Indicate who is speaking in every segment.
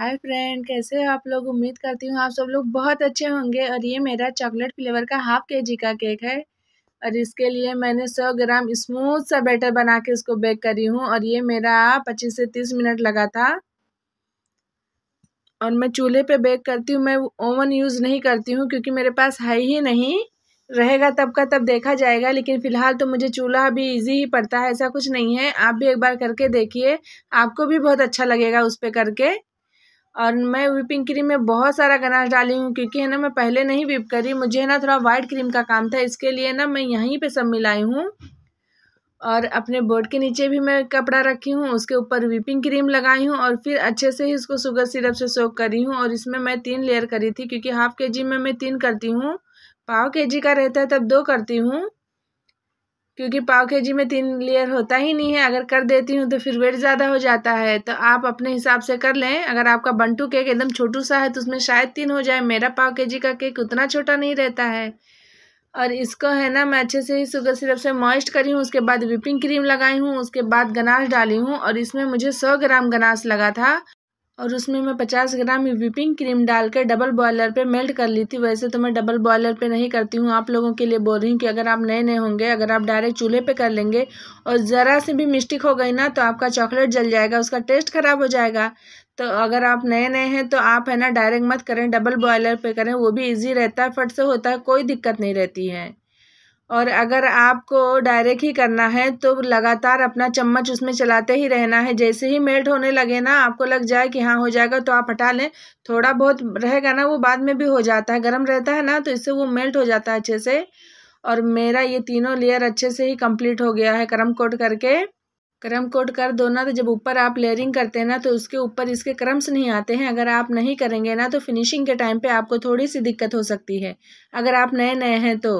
Speaker 1: hi friend कैसे हो आप लोग उम्मीद करती हूँ आप सब लोग बहुत अच्छे होंगे और ये मेरा चॉकलेट फ्लेवर का हाफ के जी का केक है और इसके लिए मैंने 100 ग्राम स्मूथ सा बैटर बना के इसको बेक करी हूँ और ये मेरा 25 से 30 मिनट लगा था और मैं चूल्हे पे बेक करती हूँ मैं ओवन यूज़ नहीं करती हूँ क्योंकि मेरे पास है ही नहीं रहेगा तब का तब देखा जाएगा लेकिन फ़िलहाल तो मुझे चूल्हा अभी इजी ही पड़ता है ऐसा कुछ नहीं है आप भी एक बार करके देखिए आपको भी बहुत अच्छा लगेगा उस पर करके और मैं व्हिपिंग क्रीम में बहुत सारा गनाश डाली हूँ क्योंकि है ना मैं पहले नहीं व्हिप करी मुझे है ना थोड़ा वाइट क्रीम का काम था इसके लिए ना मैं यहीं पे सब मिलाई हूँ और अपने बोर्ड के नीचे भी मैं कपड़ा रखी हूँ उसके ऊपर व्हिपिंग क्रीम लगाई हूँ और फिर अच्छे से ही इसको शुगर सिरप से सोक करी हूँ और इसमें मैं तीन लेयर करी थी क्योंकि हाफ़ के जी में मैं तीन करती हूँ पाव के जी का रहता है तब दो करती हूँ क्योंकि पाव के जी में तीन लेयर होता ही नहीं है अगर कर देती हूँ तो फिर वेट ज़्यादा हो जाता है तो आप अपने हिसाब से कर लें अगर आपका बंटू केक एकदम छोटू सा है तो उसमें शायद तीन हो जाए मेरा पाव के जी का केक उतना छोटा नहीं रहता है और इसको है ना मैं अच्छे से ही शुगर सिरप से मॉइस्ट करी हूँ उसके बाद विपिंग क्रीम लगाई हूँ उसके बाद गनाश डाली हूँ और इसमें मुझे सौ ग्राम गनाश लगा था और उसमें मैं पचास ग्राम व्हिपिंग क्रीम डालकर डबल बॉयलर पे मेल्ट कर ली थी वैसे तो मैं डबल बॉयलर पे नहीं करती हूँ आप लोगों के लिए बोल रही हूँ कि अगर आप नए नए होंगे अगर आप डायरेक्ट चूल्हे पे कर लेंगे और ज़रा से भी मिस्टेक हो गई ना तो आपका चॉकलेट जल जाएगा उसका टेस्ट ख़राब हो जाएगा तो अगर आप नए नए हैं तो आप है ना डायरेक्ट मत करें डबल बॉयलर पर करें वो भी ईजी रहता है फट से होता है कोई दिक्कत नहीं रहती है और अगर आपको डायरेक्ट ही करना है तो लगातार अपना चम्मच उसमें चलाते ही रहना है जैसे ही मेल्ट होने लगे ना आपको लग जाए कि हाँ हो जाएगा तो आप हटा लें थोड़ा बहुत रहेगा ना वो बाद में भी हो जाता है गर्म रहता है ना तो इससे वो मेल्ट हो जाता है अच्छे से और मेरा ये तीनों लेयर अच्छे से ही कम्प्लीट हो गया है क्रम कोट करके क्रम कोट कर दो ना तो जब ऊपर आप लेयरिंग करते हैं ना तो उसके ऊपर इसके क्रम्स नहीं आते हैं अगर आप नहीं करेंगे ना तो फिनिशिंग के टाइम पे आपको थोड़ी सी दिक्कत हो सकती है अगर आप नए नए हैं तो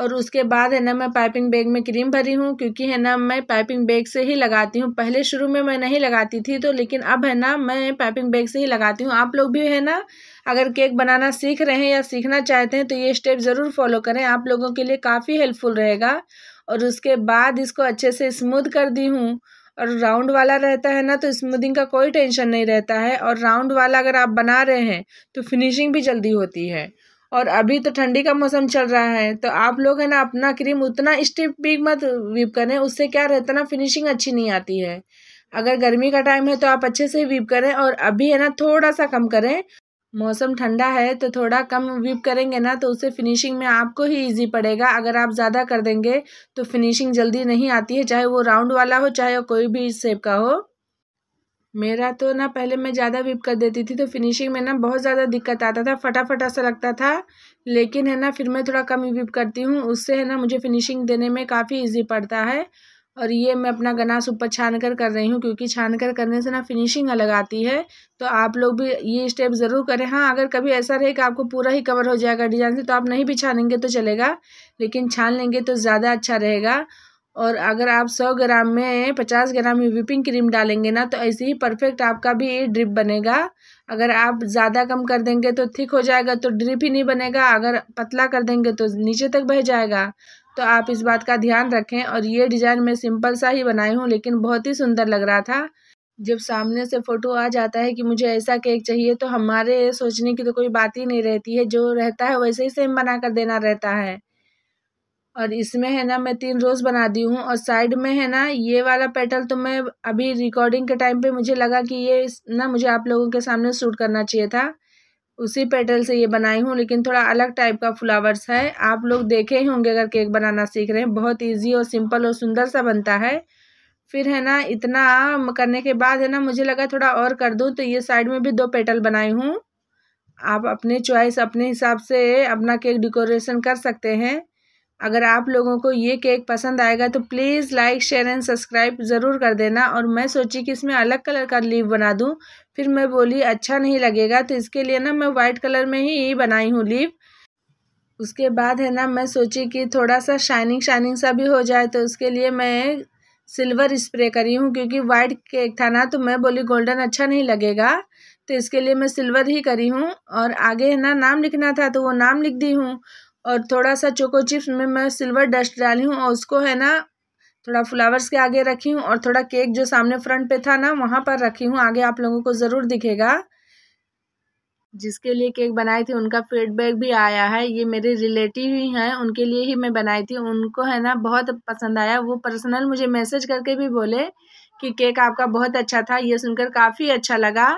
Speaker 1: और उसके बाद है ना मैं पाइपिंग बैग में क्रीम भरी हूँ क्योंकि है ना मैं पाइपिंग बैग से ही लगाती हूँ पहले शुरू में मैं नहीं लगाती थी तो लेकिन अब है ना मैं पाइपिंग बैग से ही लगाती हूँ आप लोग भी है ना अगर केक बनाना सीख रहे हैं या सीखना चाहते हैं तो ये स्टेप ज़रूर फॉलो करें आप लोगों के लिए काफ़ी हेल्पफुल रहेगा और उसके बाद इसको अच्छे से स्मूद कर दी हूँ और राउंड वाला रहता है ना तो स्मूदिंग का कोई टेंशन नहीं रहता है और राउंड वाला अगर आप बना रहे हैं तो फिनिशिंग भी जल्दी होती है और अभी तो ठंडी का मौसम चल रहा है तो आप लोग है ना अपना क्रीम उतना स्टिप भी मत वीप करें उससे क्या रहता ना फिनिशिंग अच्छी नहीं आती है अगर गर्मी का टाइम है तो आप अच्छे से वीप करें और अभी है ना थोड़ा सा कम करें मौसम ठंडा है तो थोड़ा कम वीप करेंगे ना तो उससे फिनिशिंग में आपको ही इजी पड़ेगा अगर आप ज़्यादा कर देंगे तो फिनिशिंग जल्दी नहीं आती है चाहे वो राउंड वाला हो चाहे वो कोई भी शेप का हो मेरा तो ना पहले मैं ज़्यादा विप कर देती थी तो फिनिशिंग में ना बहुत ज़्यादा दिक्कत आता था फटाफट ऐसा लगता था लेकिन है ना फिर मैं थोड़ा कम विप करती हूँ उससे है ना मुझे फिनिशिंग देने में काफ़ी इजी पड़ता है और ये मैं अपना गनास ऊपर छान कर कर रही हूँ क्योंकि छान कर करने से ना फिनिशिंग अलग आती है तो आप लोग भी ये स्टेप ज़रूर करें हाँ अगर कभी ऐसा रहे कि आपको पूरा ही कवर हो जाएगा डिजाइन से तो आप नहीं भी छानेंगे तो चलेगा लेकिन छान लेंगे तो ज़्यादा अच्छा रहेगा और अगर आप सौ ग्राम में पचास ग्राम व्हिपिंग क्रीम डालेंगे ना तो ऐसे ही परफेक्ट आपका भी ड्रिप बनेगा अगर आप ज़्यादा कम कर देंगे तो थिक हो जाएगा तो ड्रिप ही नहीं बनेगा अगर पतला कर देंगे तो नीचे तक बह जाएगा तो आप इस बात का ध्यान रखें और ये डिज़ाइन मैं सिंपल सा ही बनाई हूँ लेकिन बहुत ही सुंदर लग रहा था जब सामने से फ़ोटो आ जाता है कि मुझे ऐसा केक चाहिए तो हमारे सोचने की तो कोई बात ही नहीं रहती है जो रहता है वैसे ही सेम बना कर देना रहता है और इसमें है ना मैं तीन रोज़ बना दी हूँ और साइड में है ना ये वाला पेटल तो मैं अभी रिकॉर्डिंग के टाइम पे मुझे लगा कि ये ना मुझे आप लोगों के सामने सूट करना चाहिए था उसी पेटल से ये बनाई हूँ लेकिन थोड़ा अलग टाइप का फ्लावर्स है आप लोग देखे ही होंगे अगर केक बनाना सीख रहे हैं बहुत ईजी और सिंपल और सुंदर सा बनता है फिर है ना इतना करने के बाद है ना मुझे लगा थोड़ा और कर दूँ तो ये साइड में भी दो पेटल बनाई हूँ आप अपने चॉइस अपने हिसाब से अपना केक डेकोरेशन कर सकते हैं अगर आप लोगों को ये केक पसंद आएगा तो please like share and subscribe ज़रूर कर देना और मैं सोची कि इसमें अलग कलर का लीव बना दूँ फिर मैं बोली अच्छा नहीं लगेगा तो इसके लिए ना मैं वाइट कलर में ही बनाई हूँ लीव उसके बाद है ना मैं सोची कि थोड़ा सा शाइनिंग शाइनिंग सा भी हो जाए तो उसके लिए मैं सिल्वर स्प्रे करी हूँ क्योंकि वाइट केक था ना तो मैं बोली गोल्डन अच्छा नहीं लगेगा तो इसके लिए मैं सिल्वर ही करी हूँ और आगे है ना नाम लिखना था तो वो नाम लिख दी हूँ और थोड़ा सा चोको चिप्स में मैं सिल्वर डस्ट डाली हूँ और उसको है ना थोड़ा फ्लावर्स के आगे रखी हूँ और थोड़ा केक जो सामने फ्रंट पे था ना वहाँ पर रखी हूँ आगे आप लोगों को ज़रूर दिखेगा जिसके लिए केक बनाई थी उनका फीडबैक भी आया है ये मेरे रिलेटिव ही हैं उनके लिए ही मैं बनाई थी उनको है ना बहुत पसंद आया वो पर्सनल मुझे मैसेज करके भी बोले कि केक आपका बहुत अच्छा था ये सुनकर काफ़ी अच्छा लगा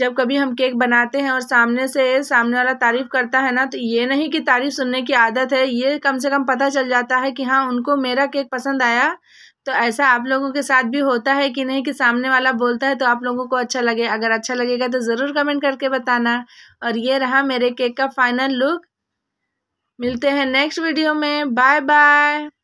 Speaker 1: जब कभी हम केक बनाते हैं और सामने से सामने वाला तारीफ़ करता है ना तो ये नहीं कि तारीफ़ सुनने की आदत है ये कम से कम पता चल जाता है कि हाँ उनको मेरा केक पसंद आया तो ऐसा आप लोगों के साथ भी होता है कि नहीं कि सामने वाला बोलता है तो आप लोगों को अच्छा लगे अगर अच्छा लगेगा तो ज़रूर कमेंट करके बताना और ये रहा मेरे केक का फाइनल लुक मिलते हैं नेक्स्ट वीडियो में बाय बाय